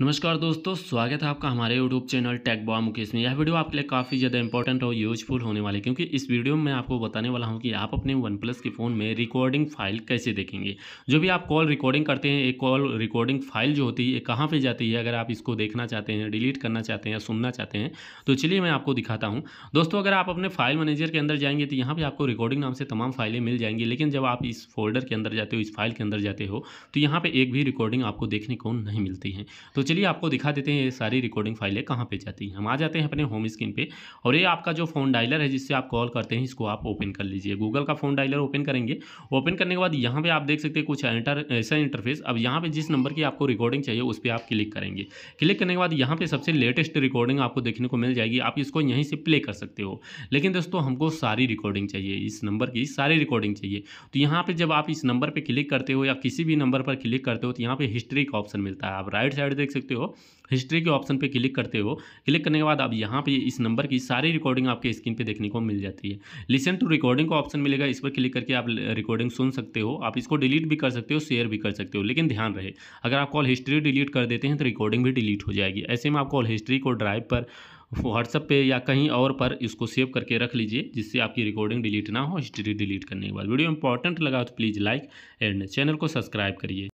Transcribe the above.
नमस्कार दोस्तों स्वागत है आपका हमारे YouTube channel tech boy Mukesh में यह वीडियो आपके लिए काफ़ी ज़्यादा इंपॉर्टेंट और यूजफुल होने वाली क्योंकि इस वीडियो में मैं आपको बताने वाला हूं कि आप अपने वन प्लस के फ़ोन में रिकॉर्डिंग फाइल कैसे देखेंगे जो भी आप कॉल रिकॉर्डिंग करते हैं एक कॉल रिकॉर्डिंग फाइल जो होती है कहाँ पर जाती है अगर आप इसको देखना चाहते हैं डिलीट करना चाहते हैं सुनना चाहते हैं तो चलिए मैं आपको दिखाता हूँ दोस्तों अगर आप अपने फाइल मैनेजर के अंदर जाएंगे तो यहाँ पर आपको रिकॉर्डिंग नाम से तमाम फाइलें मिल जाएंगी लेकिन जब आप इस फोल्डर के अंदर जाते हो इस फाइल के अंदर जाते हो तो यहाँ पर एक भी रिकॉर्डिंग आपको देखने को नहीं मिलती है तो चलिए आपको दिखा देते हैं ये सारी रिकॉर्डिंग फाइलें कहाँ पे जाती हैं हम आ जाते हैं अपने होम स्क्रीन पे और ये आपका जो फ़ोन डायलर है जिससे आप कॉल करते हैं इसको आप ओपन कर लीजिए गूगल का फ़ोन डायलर ओपन करेंगे ओपन करने के बाद यहाँ पर आप देख सकते हैं कुछ एंटर ऐसा इंटरफेस अब यहाँ पर जिस नंबर की आपको रिकॉर्डिंग चाहिए उस पर आप क्लिक करेंगे क्लिक करने के बाद यहाँ पर सबसे लेटेस्ट रिकॉर्डिंग आपको देखने को मिल जाएगी आप इसको यहीं से प्ले कर सकते हो लेकिन दोस्तों हमको सारी रिकॉर्डिंग चाहिए इस नंबर की सारी रिकॉर्डिंग चाहिए तो यहाँ पर जब आप इस नंबर पर क्लिक करते हो या किसी भी नंबर पर क्लिक करते हो तो यहाँ पर हिस्ट्री का ऑप्शन मिलता है आप राइट साइड देख सकते हो हिस्ट्री के ऑप्शन पे क्लिक करते हो क्लिक करने के बाद आप यहाँ पे इस नंबर की सारी रिकॉर्डिंग आपके स्क्रीन पे देखने को मिल जाती है लिसन टू रिकॉर्डिंग का ऑप्शन मिलेगा इस पर क्लिक करके आप रिकॉर्डिंग सुन सकते हो आप इसको डिलीट भी कर सकते हो शेयर भी कर सकते हो लेकिन ध्यान रहे अगर आप कॉल हिस्ट्री डिलीट कर देते हैं तो रिकॉर्डिंग भी डिलीट हो जाएगी ऐसे में आप कॉल हिस्ट्री को ड्राइव पर व्हाट्सअप पे या कहीं और पर इसको सेव करके रख लीजिए जिससे आपकी रिकॉर्डिंग डिलीट ना हो हिस्ट्री डिलीट करने के बाद वीडियो इंपॉर्टेंट लगा तो प्लीज़ लाइक एंड चैनल को सब्सक्राइब करिए